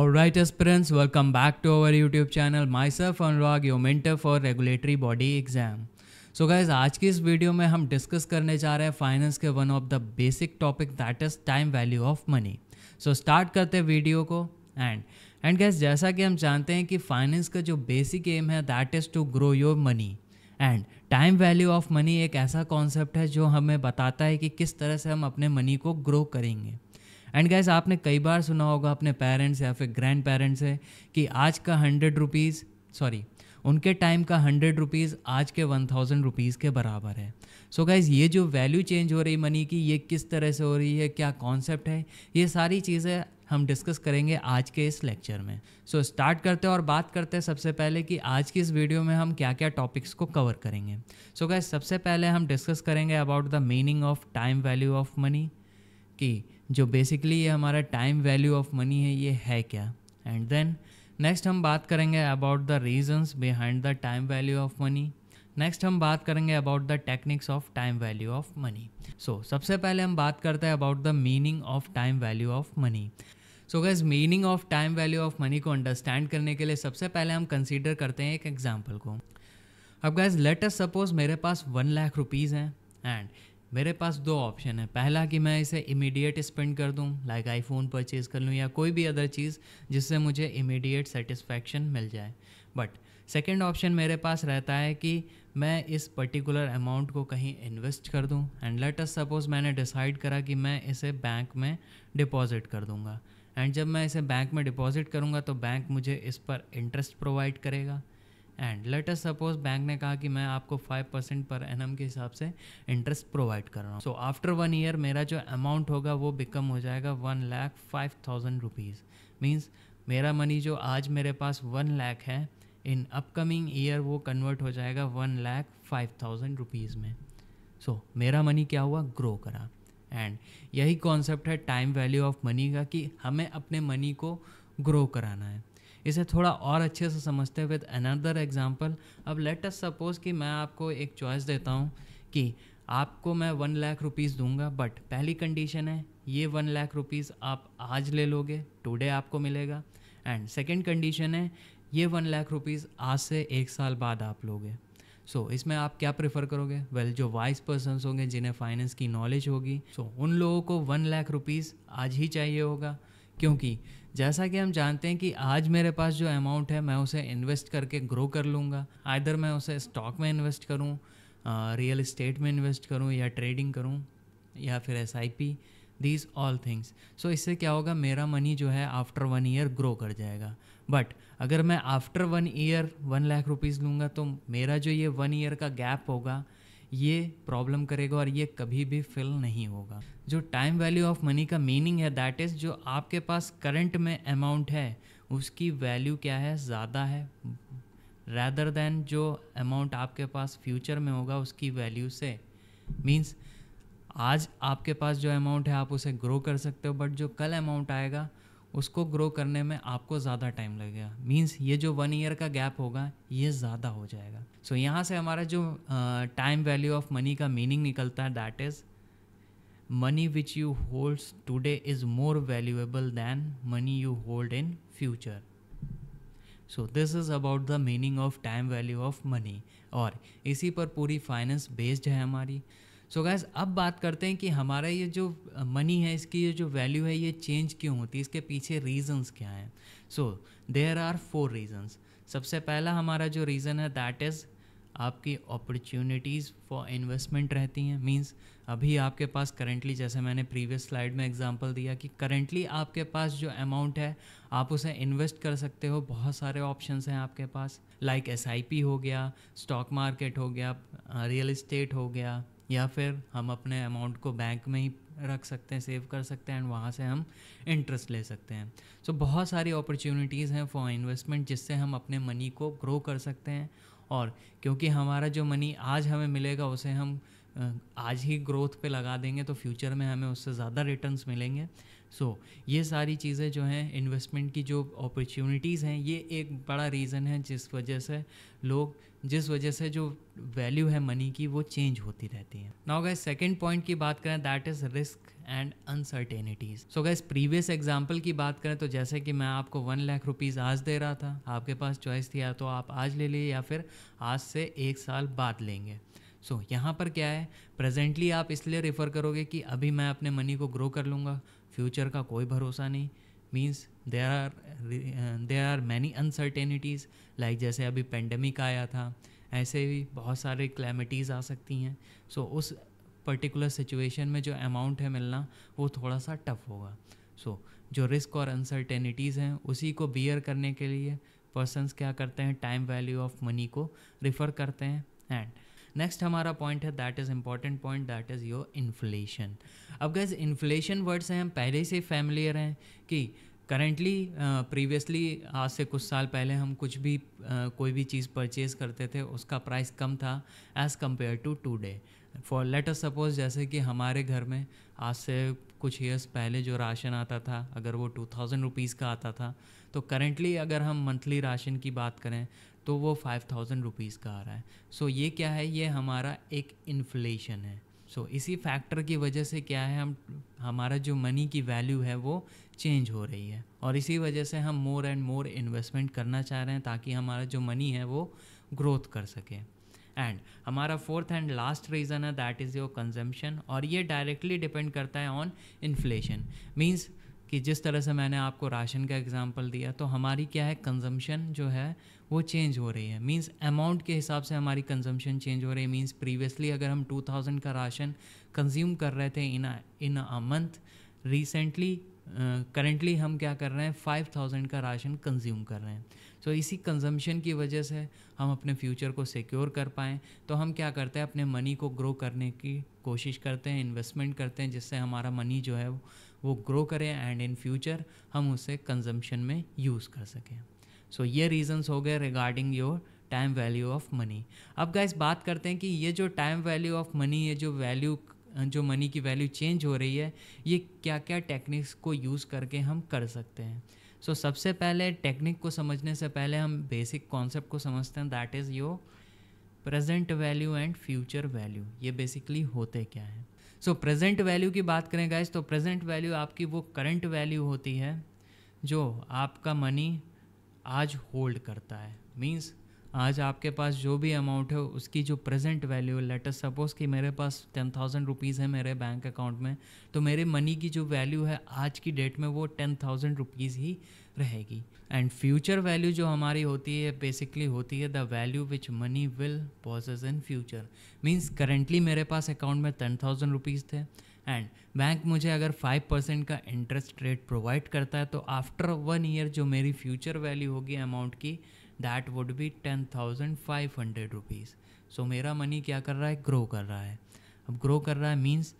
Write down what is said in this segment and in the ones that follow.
Alright aspirants, welcome back to our YouTube channel. Myself Anurag, your mentor for regulatory body exam. So so guys आज की इस video में हम discuss करने जा रहे हैं फाइनेंस के one of the basic topic that is time value of money so start करते हैं वीडियो को एंड एंड गैस जैसा कि हम जानते हैं कि फाइनेंस का जो बेसिक एम है that is to grow your money and time value of money एक ऐसा कॉन्सेप्ट है जो हमें बताता है कि किस तरह से हम अपने मनी को ग्रो करेंगे एंड गैस आपने कई बार सुना होगा अपने पेरेंट्स या फिर ग्रैंड पेरेंट्स से कि आज का हंड्रेड रुपीज़ सॉरी उनके टाइम का हंड्रेड रुपीज़ आज के वन थाउजेंड रुपीज़ के बराबर है सो so गाइज़ ये जो वैल्यू चेंज हो रही मनी की ये किस तरह से हो रही है क्या कॉन्सेप्ट है ये सारी चीज़ें हम डिस्कस करेंगे आज के इस लेक्चर में सो so, स्टार्ट करते हैं और बात करते हैं सबसे पहले कि आज की इस वीडियो में हम क्या क्या टॉपिक्स को कवर करेंगे सो so, गाइज सबसे पहले हम डिस्कस करेंगे about the meaning of time value of money कि जो बेसिकली ये हमारा टाइम वैल्यू ऑफ मनी है ये है क्या एंड देन नेक्स्ट हम बात करेंगे about the reasons behind the time value of money next हम बात करेंगे about the techniques of time value of money so सबसे पहले हम बात करते हैं about the meaning of time value of money so guys meaning of time value of money को अंडरस्टैंड करने के लिए सबसे पहले हम कंसिडर करते हैं एक एग्जाम्पल को अब गैस लेट सपोज मेरे पास वन लाख रुपीज़ हैं एंड मेरे पास दो ऑप्शन है पहला कि मैं इसे इमीडिएट स्पेंड कर दूँ लाइक आईफोन परचेज़ कर लूँ या कोई भी अदर चीज़ जिससे मुझे इमीडिएट सेटिस्फेक्शन मिल जाए बट सेकेंड ऑप्शन मेरे पास रहता है कि मैं इस पर्टिकुलर अमाउंट को कहीं इन्वेस्ट कर दूं एंड लेट अस सपोज मैंने डिसाइड करा कि मैं इसे बैंक में डिपॉजिट कर दूंगा एंड जब मैं इसे बैंक में डिपॉजिट करूंगा तो बैंक मुझे इस पर इंटरेस्ट प्रोवाइड करेगा and let us suppose bank ने कहा कि मैं आपको फाइव परसेंट पर एन के हिसाब से इंटरेस्ट प्रोवाइड कर रहा हूँ सो आफ्टर वन ईयर मेरा जो अमाउंट होगा वो बिकम हो जाएगा one lakh five thousand rupees means मेरा मनी जो आज मेरे पास वन लाख है इन अपकमिंग ईयर वो कन्वर्ट हो जाएगा one lakh five thousand rupees में सो so, मेरा मनी क्या हुआ ग्रो करा एंड यही कॉन्सेप्ट है टाइम वैल्यू ऑफ मनी का कि हमें अपने मनी को ग्रो कराना है इसे थोड़ा और अच्छे से समझते हैं विद अनदर एग्जाम्पल अब लेट अस सपोज़ कि मैं आपको एक चॉइस देता हूँ कि आपको मैं वन लाख रुपीज़ दूंगा बट पहली कंडीशन है ये वन लाख रुपीज़ आप आज ले लोगे टुडे आपको मिलेगा एंड सेकेंड कंडीशन है ये वन लाख रुपीज़ आज से एक साल बाद आप लोगे सो so, इसमें आप क्या प्रेफर करोगे वेल well, जो वाइस पर्सन होंगे जिन्हें फाइनेंस की नॉलेज होगी सो so, उन लोगों को वन लाख रुपीज़ आज ही चाहिए होगा क्योंकि जैसा कि हम जानते हैं कि आज मेरे पास जो अमाउंट है मैं उसे इन्वेस्ट करके ग्रो कर लूँगा आइधर मैं उसे स्टॉक में इन्वेस्ट करूँ रियल इस्टेट में इन्वेस्ट करूँ या ट्रेडिंग करूँ या फिर S I P these all things so इससे क्या होगा मेरा मनी जो है आफ्टर वन ईयर ग्रो कर जाएगा बट अगर मैं after one year one lakh rupees लूँगा तो मेरा जो ये वन ईयर का गैप होगा ये प्रॉब्लम करेगा और ये कभी भी फिल नहीं होगा जो टाइम वैल्यू ऑफ मनी का मीनिंग है दैट इज़ जो आपके पास करंट में अमाउंट है उसकी वैल्यू क्या है ज़्यादा है रैदर देन जो अमाउंट आपके पास फ्यूचर में होगा उसकी वैल्यू से मीन्स आज आपके पास जो अमाउंट है आप उसे ग्रो कर सकते हो बट जो कल अमाउंट आएगा उसको ग्रो करने में आपको ज़्यादा टाइम लगेगा मीन्स ये जो वन ईयर का गैप होगा ये ज़्यादा हो जाएगा सो so, यहाँ से हमारा जो टाइम वैल्यू ऑफ मनी का मीनिंग निकलता है that is money which you holds today is more valuable than money you hold in future so this is about the meaning of time value of money और इसी पर पूरी finance based है हमारी सो so gas अब बात करते हैं कि हमारा ये जो मनी है इसकी ये जो वैल्यू है ये चेंज क्यों होती है इसके पीछे रीजंस क्या हैं so there are four reasons सबसे पहला हमारा जो रीज़न है दैट इज़ आपकी अपॉर्चुनिटीज़ फॉर इन्वेस्टमेंट रहती हैं मींस अभी आपके पास करेंटली जैसे मैंने प्रीवियस स्लाइड में एग्जांपल दिया कि करेंटली आपके पास जो अमाउंट है आप उसे इन्वेस्ट कर सकते हो बहुत सारे ऑप्शंस हैं आपके पास लाइक like एस हो गया स्टॉक मार्केट हो गया रियल इस्टेट हो गया या फिर हम अपने अमाउंट को बैंक में ही रख सकते हैं सेव कर सकते हैं एंड वहाँ से हम इंटरेस्ट ले सकते हैं सो so, बहुत सारी अपॉर्चुनिटीज़ हैं फॉर इन्वेस्टमेंट जिससे हम अपने मनी को ग्रो कर सकते हैं और क्योंकि हमारा जो मनी आज हमें मिलेगा उसे हम आज ही ग्रोथ पे लगा देंगे तो फ्यूचर में हमें उससे ज़्यादा रिटर्न्स मिलेंगे सो so, ये सारी चीज़ें जो हैं इन्वेस्टमेंट की जो अपॉर्चुनिटीज़ हैं ये एक बड़ा रीज़न है जिस वजह से लोग जिस वजह से जो वैल्यू है मनी की वो चेंज होती रहती है नाउ गैस सेकेंड पॉइंट की बात करें that is risk and uncertainties so guys previous example की बात करें तो जैसे कि मैं आपको वन लाख रुपीज़ आज दे रहा था आपके पास चॉइस थी या तो आप आज ले लिए या फिर आज से एक साल बाद लेंगे सो so, यहाँ पर क्या है प्रेजेंटली आप इसलिए रेफ़र करोगे कि अभी मैं अपने मनी को ग्रो कर लूँगा फ्यूचर का कोई भरोसा नहीं means there are there are many uncertainties like जैसे अभी पेंडेमिक आया था ऐसे भी बहुत सारे क्लैमिटीज़ आ सकती हैं सो so, उस पर्टिकुलर सिचुएशन में जो अमाउंट है मिलना वो थोड़ा सा टफ होगा सो so, जो रिस्क और अनसर्टेनिटीज़ हैं उसी को बियर करने के लिए पर्सनस क्या करते हैं टाइम वैल्यू ऑफ मनी को रिफ़र करते हैं एंड नेक्स्ट हमारा पॉइंट है that is important point that is your inflation अब गैस इन्फ्लेशन वर्ड से हम पहले से फैमिलियर हैं कि करेंटली प्रीवियसली आज से कुछ साल पहले हम कुछ भी uh, कोई भी चीज़ परचेज़ करते थे उसका प्राइस कम था as compare to today for let us suppose जैसे कि हमारे घर में आज से कुछ ईयर्स पहले जो राशन आता था अगर वो टू थाउजेंड रुपीज़ का आता था तो करेंटली अगर हम मंथली राशन की बात करें तो वो फाइव थाउजेंड रुपीज़ का आ रहा है सो so ये क्या है ये हमारा एक इन्फ्लेशन है सो so इसी फैक्टर की वजह से क्या है हम हमारा जो मनी की वैल्यू है वो चेंज हो रही है और इसी वजह से हम मोर एंड मोर इन्वेस्टमेंट करना चाह रहे हैं ताकि हमारा जो मनी है वो ग्रोथ कर सके एंड हमारा फोर्थ एंड लास्ट रीज़न है दैट इज़ योर कंजम्पशन और ये डायरेक्टली डिपेंड करता है ऑन इन्फ्लेशन मीन्स कि जिस तरह से मैंने आपको राशन का एग्जाम्पल दिया तो हमारी क्या है कंजम्पशन जो है वो चेंज हो रही है मींस अमाउंट के हिसाब से हमारी कंजम्पशन चेंज हो रही है मींस प्रीवियसली अगर हम 2000 का राशन कंज्यूम कर रहे थे in in a month recently currently हम क्या कर रहे हैं फाइव थाउजेंड का राशन कंज्यूम कर रहे हैं सो so, इसी कंजम्पशन की वजह से हम अपने फ्यूचर को सिक्योर कर पाएँ तो हम क्या करते हैं अपने मनी को ग्रो करने की कोशिश करते हैं इन्वेस्टमेंट करते हैं जिससे हमारा मनी जो है वो ग्रो करें एंड इन फ्यूचर हम उसे कंजम्पशन में यूज़ कर सकें सो so, ये रीजंस हो गए regarding your time value of money अब गाइस बात करते हैं कि ये जो टाइम वैल्यू ऑफ मनी ये जो वैल्यू जो मनी की वैल्यू चेंज हो रही है ये क्या क्या टेक्निक्स को यूज़ करके हम कर सकते हैं सो so, सबसे पहले टेक्निक को समझने से पहले हम बेसिक कॉन्सेप्ट को समझते हैं that is your present value and future value ये बेसिकली होते क्या हैं सो प्रेजेंट वैल्यू की बात करें गाइज तो प्रेजेंट वैल्यू आपकी वो करंट वैल्यू होती है जो आपका मनी आज होल्ड करता है मीन्स आज आपके पास जो भी अमाउंट है उसकी जो प्रेजेंट वैल्यू है सपोज़ कि मेरे पास टेन थाउजेंड रुपीज़ है मेरे बैंक अकाउंट में तो मेरे मनी की जो वैल्यू है आज की डेट में वो टेन थाउजेंड रुपीज़ ही रहेगी एंड फ्यूचर वैल्यू जो हमारी होती है बेसिकली होती है the value which money will possess in future means currently मेरे पास अकाउंट में टेन थाउजेंड रुपीज़ थे एंड बैंक मुझे अगर फाइव परसेंट का इंटरेस्ट रेट प्रोवाइड करता है तो आफ्टर वन ईयर जो मेरी फ्यूचर वैल्यू होगी अमाउंट की that would be ten thousand five hundred rupees so मेरा मनी क्या कर रहा है ग्रो कर रहा है अब ग्रो कर रहा है मीन्स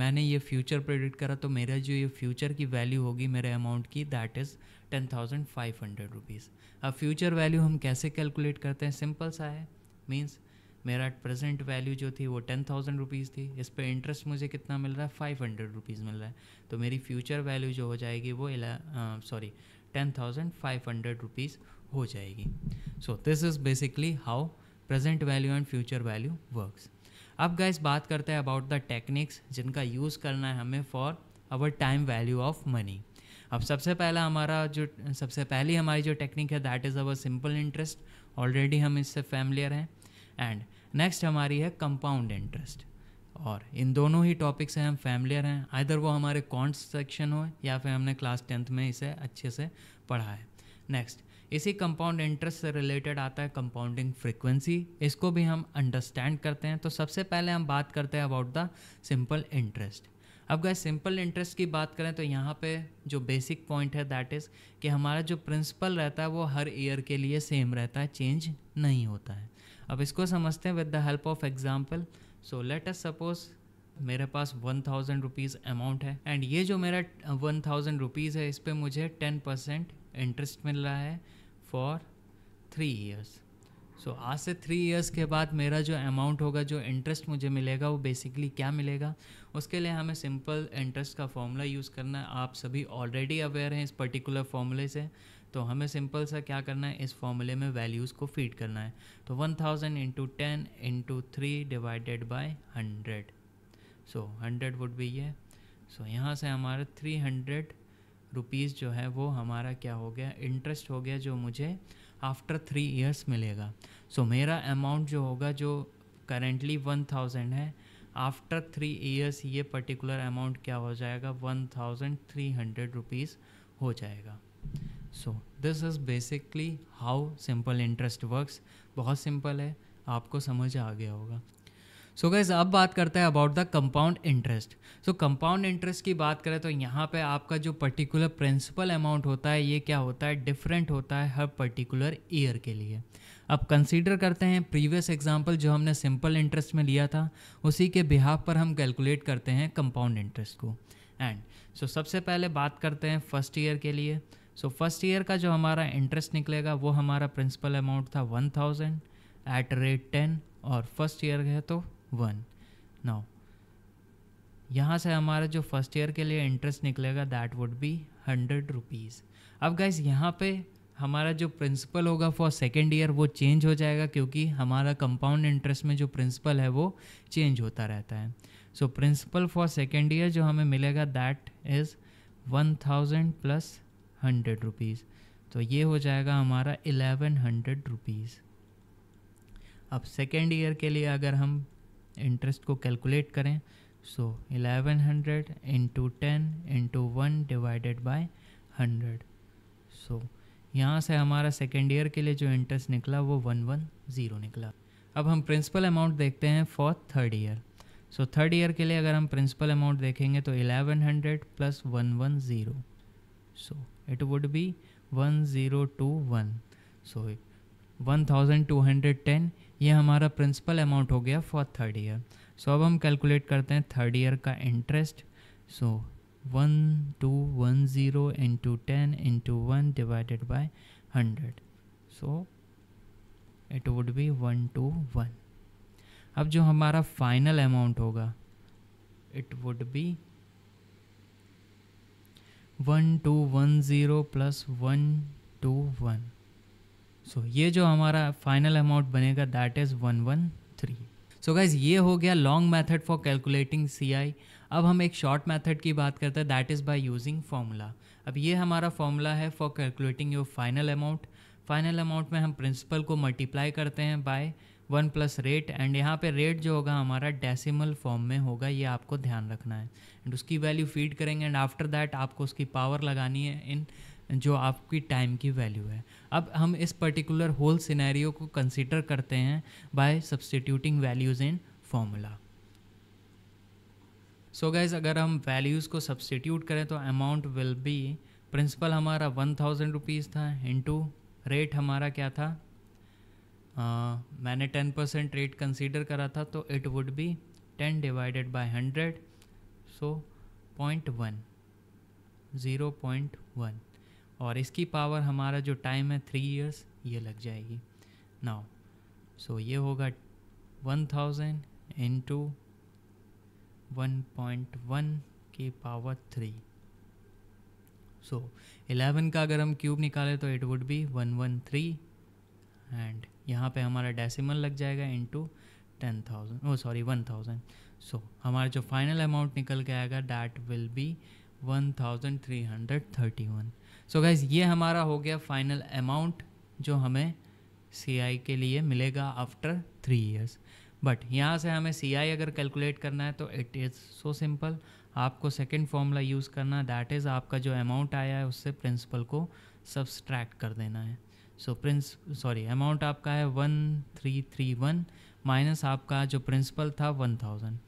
मैंने ये फ्यूचर प्रेडिक्ट करा तो मेरा जो ये फ्यूचर की वैल्यू होगी मेरे अमाउंट की that is ten thousand five hundred rupees अब फ्यूचर वैल्यू हम कैसे कैलकुलेट करते हैं सिंपल सा है मीन्स मेरा प्रेजेंट वैल्यू जो थी वो टेन थाउजेंड रुपीज़ थी इस पर इंटरेस्ट मुझे कितना मिल रहा है फाइव हंड्रेड रुपीज़ मिल रहा है तो मेरी फ्यूचर वैल्यू जो हो जाएगी वो sorry uh, ten thousand five hundred rupees हो जाएगी so this is basically how present value and future value works अब गाइस बात करते हैं अबाउट द टेक्निक्स जिनका यूज़ करना है हमें for our time value of money अब सबसे पहला हमारा जो सबसे पहली हमारी जो टेक्निक है that is our simple interest already हम इससे फैमिलियर हैं एंड नेक्स्ट हमारी है कंपाउंड इंटरेस्ट और इन दोनों ही टॉपिक से हम फैमिलियर हैं आइधर वो हमारे कॉन्ट सेक्शन हो या फिर हमने क्लास टेंथ में इसे अच्छे से पढ़ा है नेक्स्ट इसी कंपाउंड इंटरेस्ट से रिलेटेड आता है कंपाउंडिंग फ्रिक्वेंसी इसको भी हम अंडरस्टैंड करते हैं तो सबसे पहले हम बात करते हैं अबाउट द सिंपल इंटरेस्ट अब गए सिंपल इंटरेस्ट की बात करें तो यहाँ पे जो बेसिक पॉइंट है दैट इज़ कि हमारा जो प्रिंसिपल रहता है वो हर ईयर के लिए सेम रहता है चेंज नहीं होता है अब इसको समझते हैं with the help of example so let us suppose मेरे पास वन थाउजेंड रुपीज़ अमाउंट है एंड ये जो मेरा वन थाउजेंड रुपीज़ है इस पर मुझे टेन परसेंट इंटरेस्ट मिल रहा है फॉर थ्री ईयर्स सो आज से थ्री ईयर्स के बाद मेरा जो अमाउंट होगा जो इंटरेस्ट मुझे मिलेगा वो बेसिकली क्या मिलेगा उसके लिए हमें सिंपल इंटरेस्ट का फॉर्मूला यूज़ करना है आप सभी ऑलरेडी अवेयर हैं इस पर्टिकुलर फॉर्मूले से तो हमें सिंपल सा क्या करना है इस फॉर्मूले में वैल्यूज़ को फीड करना है तो one thousand into ten into three divided by hundred so hundred would be ये सो यहाँ से हमारा थ्री हंड्रेड रुपीज़ जो है वो हमारा क्या हो गया इंटरेस्ट हो गया जो मुझे आफ्टर थ्री ईयर्स मिलेगा सो so, मेरा अमाउंट जो होगा जो करेंटली वन थाउजेंड है आफ्टर थ्री ईयर्स ये पर्टिकुलर अमाउंट क्या हो जाएगा one thousand three hundred rupees हो जाएगा so this is basically how simple interest works बहुत सिंपल है आपको समझ आ गया होगा सो so गैस अब बात करते हैं about the compound interest so compound interest की बात करें तो यहाँ पे आपका जो पर्टिकुलर प्रिंसिपल अमाउंट होता है ये क्या होता है डिफरेंट होता है हर पर्टिकुलर ईयर के लिए अब कंसीडर करते हैं प्रीवियस एग्जाम्पल जो हमने सिंपल इंटरेस्ट में लिया था उसी के बिहाव पर हम कैलकुलेट करते हैं कंपाउंड इंटरेस्ट को एंड सो so सबसे पहले बात करते हैं फर्स्ट ईयर के लिए सो फर्स्ट ईयर का जो हमारा इंटरेस्ट निकलेगा वो हमारा प्रिंसिपल अमाउंट था one thousand at rate ten और फर्स्ट ईयर है तो वन नौ यहाँ से हमारा जो फर्स्ट ईयर के लिए इंटरेस्ट निकलेगा that would be hundred rupees अब गाइज यहाँ पे हमारा जो प्रिंसिपल होगा फॉर सेकेंड ईयर वो चेंज हो जाएगा क्योंकि हमारा कंपाउंड इंटरेस्ट में जो प्रिंसिपल है वो चेंज होता रहता है so principal for second year जो हमें मिलेगा that is one thousand plus hundred rupees तो ये हो जाएगा हमारा एलेवन हंड्रेड रुपीज़ अब सेकेंड ईयर के लिए अगर हम इंटरेस्ट को कैलकुलेट करें so eleven hundred into ten into one divided by hundred so यहाँ से हमारा सेकेंड ईयर के लिए जो इंटरेस्ट निकला वो वन वन ज़ीरो निकला अब हम प्रिंसिपल अमाउंट देखते हैं for third year so third year के लिए अगर हम प्रिंसिपल अमाउंट देखेंगे तो eleven hundred plus one one zero so it would be 1021 so so, 1210 ये हमारा प्रिंसिपल अमाउंट हो गया फॉर थर्ड ईयर सो अब हम कैलकुलेट करते हैं थर्ड ईयर का interest so one two one zero into ten into one divided by hundred so it would be one two one अब जो हमारा फाइनल अमाउंट होगा it would be one two one zero plus one two one so ये जो हमारा final amount बनेगा that is one one three so guys ये हो गया long method for calculating C I अब हम एक शॉर्ट मैथड की बात करते हैं that is by using formula अब ये हमारा फार्मूला है for calculating your final amount final amount में हम प्रिंसिपल को मल्टीप्लाई करते हैं by one plus rate and यहाँ पे रेट जो होगा हमारा डेसिमल फॉर्म में होगा ये आपको ध्यान रखना है एंड उसकी वैल्यू फीड करेंगे एंड आफ्टर दैट आपको उसकी पावर लगानी है इन जो आपकी टाइम की वैल्यू है अब हम इस पर्टिकुलर होल सिनेरियो को कंसिडर करते हैं by substituting values in formula so guys अगर हम वैल्यूज़ को सब्सटीट्यूट करें तो अमाउंट विल बी प्रिंसिपल हमारा वन थाउजेंड रुपीज़ था इंटू रेट हमारा क्या था मैंने टेन परसेंट रेट कंसिडर करा था तो it would be ten divided by hundred so point one zero point one और इसकी पावर हमारा जो टाइम है थ्री इयर्स ये लग जाएगी नाउ सो ये होगा one thousand into one point one की पावर थ्री सो इलेवन का अगर हम क्यूब निकालें तो it would be one one three and यहाँ पे हमारा डेसिमल लग जाएगा into ten thousand oh sorry one thousand so हमारा जो फाइनल अमाउंट निकल के आएगा that will be one thousand three hundred thirty one so guys ये हमारा हो गया फाइनल अमाउंट जो हमें सी आई के लिए मिलेगा आफ्टर थ्री ईयर्स बट यहाँ से हमें सी आई अगर कैलकुलेट करना है तो इट इज़ सो सिंपल आपको सेकेंड फॉर्मूला यूज़ करना दैट इज़ आपका जो अमाउंट आया है उससे प्रिंसिपल को सब्सट्रैक्ट कर देना है सो प्रिंस सॉरी अमाउंट आपका है one three three one minus आपका जो प्रिंसिपल था वन थाउजेंड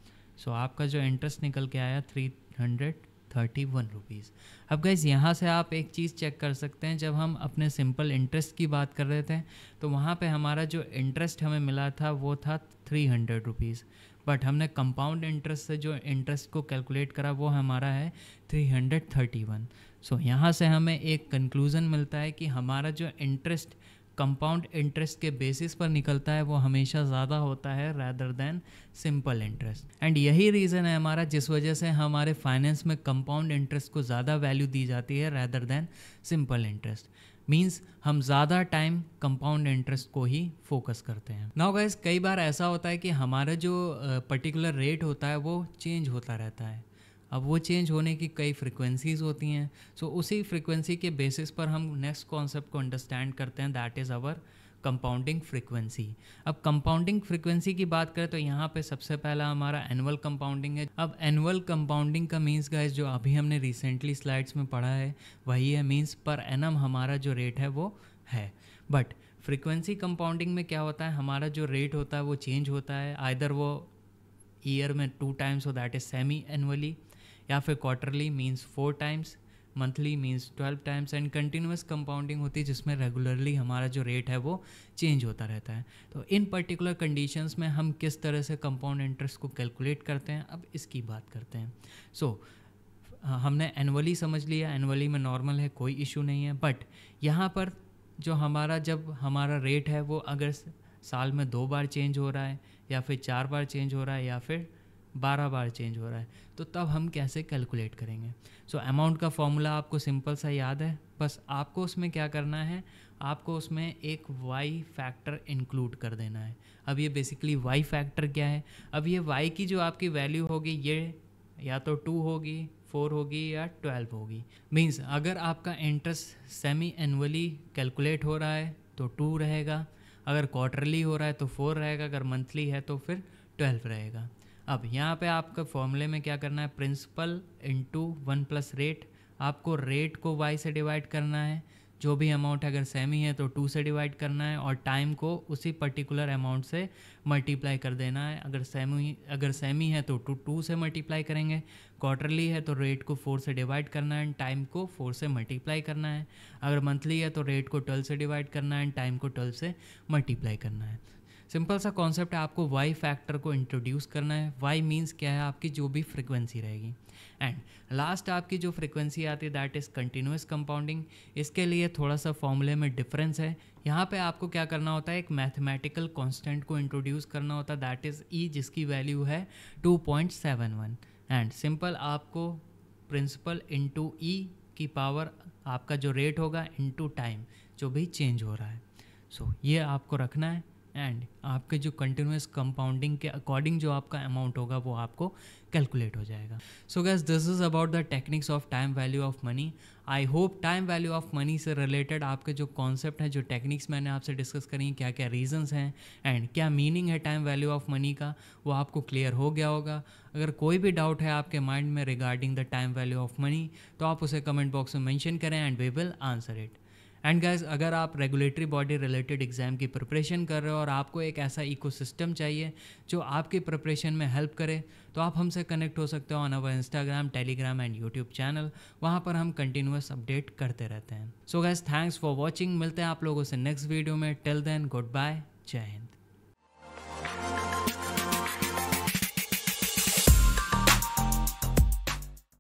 सो आपका जो इंटरेस्ट निकल के आया three hundred thirty one rupees अब गाइज यहाँ से आप एक चीज़ चेक कर सकते हैं जब हम अपने सिंपल इंटरेस्ट की बात कर रहे थे तो वहाँ पे हमारा जो इंटरेस्ट हमें मिला था वो था थ्री हंड्रेड रुपीज़ बट हमने कंपाउंड इंटरेस्ट से जो इंटरेस्ट को कैलकुलेट करा वो हमारा है three hundred thirty one so so, यहाँ से हमें एक कंक्लूज़न मिलता है कि हमारा जो इंटरेस्ट कंपाउंड इंटरेस्ट के बेसिस पर निकलता है वो हमेशा ज़्यादा होता है rather than simple interest and यही रीज़न है हमारा जिस वजह से हमारे फाइनेंस में कंपाउंड इंटरेस्ट को ज़्यादा वैल्यू दी जाती है rather than simple interest means हम ज़्यादा टाइम कंपाउंड इंटरेस्ट को ही फोकस करते हैं नाउ गाइज कई बार ऐसा होता है कि हमारा जो पर्टिकुलर रेट होता है वो चेंज होता रहता है अब वो चेंज होने की कई फ्रिक्वेंसीज होती हैं सो so, उसी फ्रिक्वेंसी के बेसिस पर हम नेक्स्ट कॉन्सेप्ट को अंडरस्टैंड करते हैं that is our compounding frequency अब कंपाउंडिंग फ्रिक्वेंसी की बात करें तो यहाँ पे सबसे पहला हमारा एनुअल कंपाउंडिंग है अब एनुअल कंपाउंडिंग का मीन्स गाइस जो अभी हमने रिसेंटली स्लाइड्स में पढ़ा है वही है मीन्स पर एनम हमारा जो रेट है वो है बट फ्रिक्वेंसी कंपाउंडिंग में क्या होता है हमारा जो रेट होता है वो चेंज होता है आइदर वो ईयर में टू टाइम्स हो दैट इज़ सेमी एनुअली या फिर quarterly means four times monthly means twelve times and continuous compounding होती है जिसमें रेगुलरली हमारा जो रेट है वो चेंज होता रहता है तो इन पर्टिकुलर कंडीशंस में हम किस तरह से कंपाउंड इंटरेस्ट को कैलकुलेट करते हैं अब इसकी बात करते हैं सो so, हमने एनअली समझ लिया एनुअली में नॉर्मल है कोई इशू नहीं है बट यहाँ पर जो हमारा जब हमारा रेट है वो अगर साल में दो बार चेंज हो रहा है या फिर चार बार चेंज हो रहा है या फिर बारह बार चेंज हो रहा है तो तब हम कैसे कैलकुलेट करेंगे सो so, अमाउंट का फॉर्मूला आपको सिंपल सा याद है बस आपको उसमें क्या करना है आपको उसमें एक वाई फैक्टर इंक्लूड कर देना है अब ये बेसिकली वाई फैक्टर क्या है अब ये वाई की जो आपकी वैल्यू होगी ये या तो टू होगी फोर होगी या ट्वेल्व होगी मीन्स अगर आपका इंटरेस्ट सेमी एनुअली कैलकुलेट हो रहा है तो टू रहेगा अगर क्वार्टरली हो रहा है तो फोर रहेगा अगर मंथली है तो फिर ट्वेल्व रहेगा अब यहाँ पे आपका फॉर्मूले में क्या करना है principal into one plus rate आपको रेट को वाई से डिवाइड करना है जो भी अमाउंट अगर सेमी है तो टू से डिवाइड करना है और टाइम को उसी पर्टिकुलर अमाउंट से मल्टीप्लाई कर देना है अगर सेमी अगर सेमी है तो टू टू से मल्टीप्लाई करेंगे क्वार्टरली है तो रेट को फोर से डिवाइड करना है टाइम को फोर से मल्टीप्लाई करना है अगर मंथली है तो रेट को ट्वेल्व से डिवाइड करना है टाइम को ट्वेल्व से मल्टीप्लाई करना है सिंपल सा कॉन्सेप्ट है आपको वाई फैक्टर को इंट्रोड्यूस करना है वाई मीन्स क्या है आपकी जो भी फ्रिक्वेंसी रहेगी एंड लास्ट आपकी जो फ्रिक्वेंसी आती है दैट इज़ कंटिन्यूस कंपाउंडिंग इसके लिए थोड़ा सा फॉर्मूले में डिफरेंस है यहाँ पे आपको क्या करना होता है एक मैथमेटिकल कॉन्स्टेंट को इंट्रोड्यूस करना होता है दैट इज़ ई जिसकी वैल्यू है वन एंड सिंपल आपको प्रिंसिपल इंटू ई की पावर आपका जो रेट होगा इंटू टाइम जो भी चेंज हो रहा है सो so, ये आपको रखना है एंड आपके जो कंटिन्यूस कंपाउंडिंग के अकॉर्डिंग जो आपका अमाउंट होगा वो आपको कैलकुलेट हो जाएगा so guys this is about the techniques of time value of money I hope time value of money से रिलेटेड आपके जो कॉन्सेप्ट हैं जो टेक्निक्स मैंने आपसे डिस्कस करी क्या क्या रीजन्स हैं एंड क्या मीनिंग है टाइम वैल्यू ऑफ मनी का वो आपको क्लियर हो गया होगा अगर कोई भी डाउट है आपके माइंड में regarding the time value of money तो आप उसे कमेंट बॉक्स में मैंशन करें and we will answer it and guys अगर आप रेगुलेटरी बॉडी रिलेटेड एग्ज़ाम की प्रिपरेशन कर रहे हो और आपको एक ऐसा इको चाहिए जो आपकी प्रिपरेशन में हेल्प करे तो आप हमसे कनेक्ट हो सकते हो on our Instagram Telegram and YouTube channel वहाँ पर हम कंटिन्यूस अपडेट करते रहते हैं so guys thanks for watching मिलते हैं आप लोगों से नेक्स्ट वीडियो में टिल देन गुड बाय जय हिंद